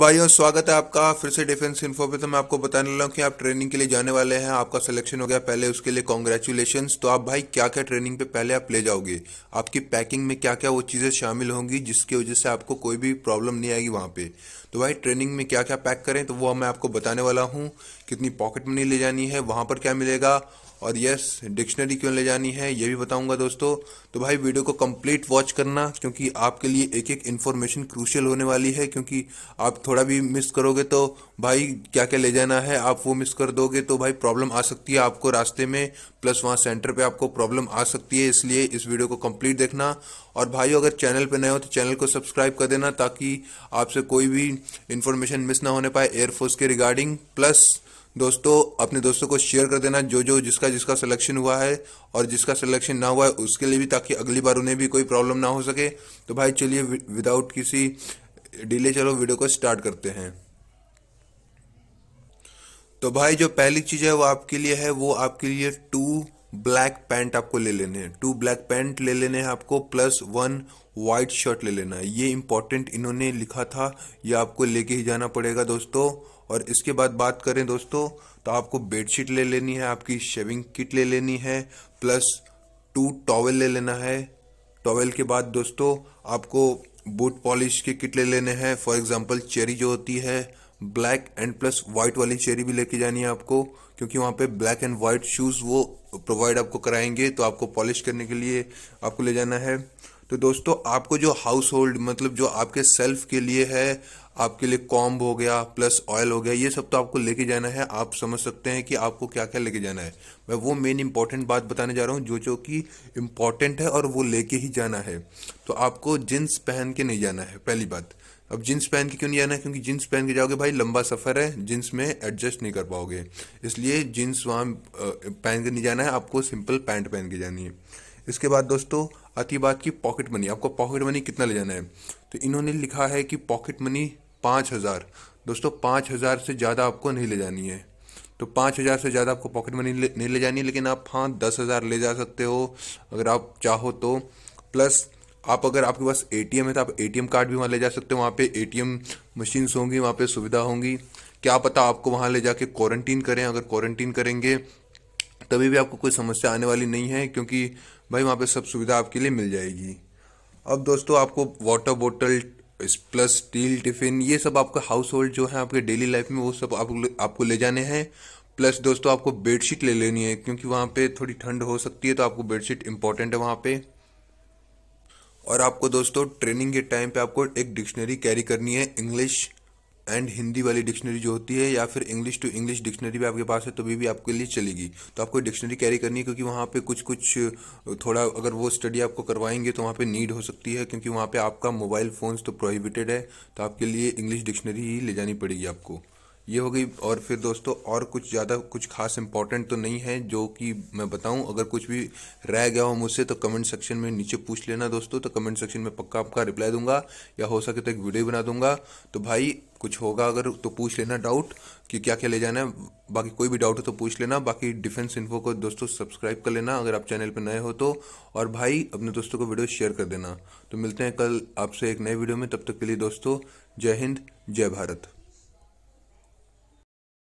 भाइयों स्वागत है आपका फिर से डिफेंस इन्फो पे तो मैं आपको बताने लगा हूँ कि आप ट्रेनिंग के लिए जाने वाले हैं आपका सिलेक्शन हो गया पहले उसके लिए कॉन्ग्रेचुलेशन तो आप भाई क्या क्या ट्रेनिंग पे पहले आप ले जाओगे आपकी पैकिंग में क्या क्या वो चीज़ें शामिल होंगी जिसकी वजह से आपको कोई भी प्रॉब्लम नहीं आएगी वहाँ पे तो भाई ट्रेनिंग में क्या क्या पैक करें तो वो मैं आपको बताने वाला हूँ कितनी पॉकेट मनी ले जानी है वहां पर क्या मिलेगा और यस डिक्शनरी क्यों ले जानी है ये भी बताऊंगा दोस्तों तो भाई वीडियो को कंप्लीट वॉच करना क्योंकि आपके लिए एक एक इन्फॉर्मेशन क्रूशियल होने वाली है क्योंकि आप थोड़ा भी मिस करोगे तो भाई क्या क्या ले जाना है आप वो मिस कर दोगे तो भाई प्रॉब्लम आ सकती है आपको रास्ते में प्लस वहाँ सेंटर पर आपको प्रॉब्लम आ सकती है इसलिए इस वीडियो को कम्प्लीट देखना और भाई अगर चैनल पर नए हो तो चैनल को सब्सक्राइब कर देना ताकि आपसे कोई भी इन्फॉर्मेशन मिस ना होने पाए एयरफोर्स के रिगार्डिंग प्लस दोस्तों अपने दोस्तों को शेयर कर देना जो जो जिसका जिसका सिलेक्शन हुआ है और जिसका सिलेक्शन ना हुआ है उसके लिए भी ताकि अगली बार उन्हें भी कोई प्रॉब्लम ना हो सके तो भाई चलिए विदाउट किसी डिले चलो वीडियो को स्टार्ट करते हैं तो भाई जो पहली चीज़ है वो आपके लिए है वो आपके लिए टू ब्लैक पैंट आपको ले लेने हैं टू ब्लैक पैंट ले लेने हैं आपको प्लस वन व्हाइट शर्ट ले लेना है ये इंपॉर्टेंट इन्होंने लिखा था ये आपको लेके ही जाना पड़ेगा दोस्तों और इसके बाद बात करें दोस्तों तो आपको बेडशीट ले लेनी है आपकी शेविंग किट ले लेनी है प्लस टू टॉवेल ले लेना है टॉवेल के बाद दोस्तों आपको बूट पॉलिश के किट ले लेने हैं फॉर एग्जांपल चेरी जो होती है ब्लैक एंड प्लस व्हाइट वाली चेरी भी लेके जानी है आपको क्योंकि वहाँ पे ब्लैक एंड व्हाइट शूज़ वो प्रोवाइड आपको कराएंगे तो आपको पॉलिश करने के लिए आपको ले जाना है तो दोस्तों आपको जो हाउस होल्ड मतलब जो आपके सेल्फ के लिए है आपके लिए कॉम्ब हो गया प्लस ऑयल हो गया ये सब तो आपको लेके जाना है आप समझ सकते हैं कि आपको क्या क्या लेके जाना है मैं वो मेन इंपॉर्टेंट बात बताने जा रहा हूँ जो जो कि इम्पॉर्टेंट है और वो लेके ही जाना है तो आपको जीन्स पहन के नहीं जाना है पहली बात अब जींस पहन के क्यों नहीं जाना है क्योंकि जींस पहन के जाओगे भाई लंबा सफ़र है जींस में एडजस्ट नहीं कर पाओगे इसलिए जींस वहाँ पहन के नहीं जाना है आपको सिंपल पैंट पहन के जानी है इसके बाद दोस्तों आती बात की पॉकेट मनी आपको पॉकेट मनी कितना ले जाना है तो इन्होंने लिखा है कि पॉकेट मनी पाँच हज़ार दोस्तों पाँच हज़ार से ज़्यादा आपको नहीं ले जानी है तो पाँच हज़ार से ज़्यादा आपको पॉकेट मनी ले, नहीं ले जानी है लेकिन आप हाँ दस हज़ार ले जा सकते हो अगर आप चाहो तो प्लस आप अगर आपके पास ए है तो आप ए कार्ड भी वहाँ ले जा सकते हो वहाँ पे ए टी मशीन्स होंगी वहाँ पे सुविधा होंगी क्या पता आपको वहाँ ले जाके क्वारंटीन करें अगर क्वारंटीन करेंगे तभी भी आपको कोई समस्या आने वाली नहीं है क्योंकि भाई वहाँ पे सब सुविधा आपके लिए मिल जाएगी अब दोस्तों आपको वाटर बोतल प्लस स्टील टिफ़िन ये सब आपका हाउस होल्ड जो है आपके डेली लाइफ में वो सब आप, आपको ले जाने हैं प्लस दोस्तों आपको बेडशीट ले लेनी है क्योंकि वहाँ पे थोड़ी ठंड हो सकती है तो आपको बेडशीट इंपॉर्टेंट है वहाँ पे और आपको दोस्तों ट्रेनिंग के टाइम पे आपको एक डिक्शनरी कैरी करनी है इंग्लिश एंड हिंदी वाली डिक्शनरी जो होती है या फिर इंग्लिश टू इंग्लिश डिक्शनरी भी आपके पास है तो भी, भी आपके लिए चलेगी तो आपको डिक्शनरी कैरी करनी है क्योंकि वहाँ पे कुछ कुछ थोड़ा अगर वो स्टडी आपको करवाएंगे तो वहाँ पे नीड हो सकती है क्योंकि वहाँ पे आपका मोबाइल फ़ोन्स तो प्रोहिबिटेड है तो आपके लिए इंग्लिश डिक्शनरी ही ले जानी पड़ेगी आपको ये हो गई और फिर दोस्तों और कुछ ज़्यादा कुछ खास इंपॉर्टेंट तो नहीं है जो कि मैं बताऊं अगर कुछ भी रह गया हो मुझसे तो कमेंट सेक्शन में नीचे पूछ लेना दोस्तों तो कमेंट सेक्शन में पक्का आपका रिप्लाई दूंगा या हो सके तो एक वीडियो बना दूंगा तो भाई कुछ होगा अगर तो पूछ लेना डाउट कि क्या क्या ले जाना है बाकी कोई भी डाउट हो तो पूछ लेना बाकी डिफेंस इन्फो को दोस्तों सब्सक्राइब कर लेना अगर आप चैनल पर नए हो तो और भाई अपने दोस्तों को वीडियो शेयर कर देना तो मिलते हैं कल आपसे एक नए वीडियो में तब तक के लिए दोस्तों जय हिंद जय भारत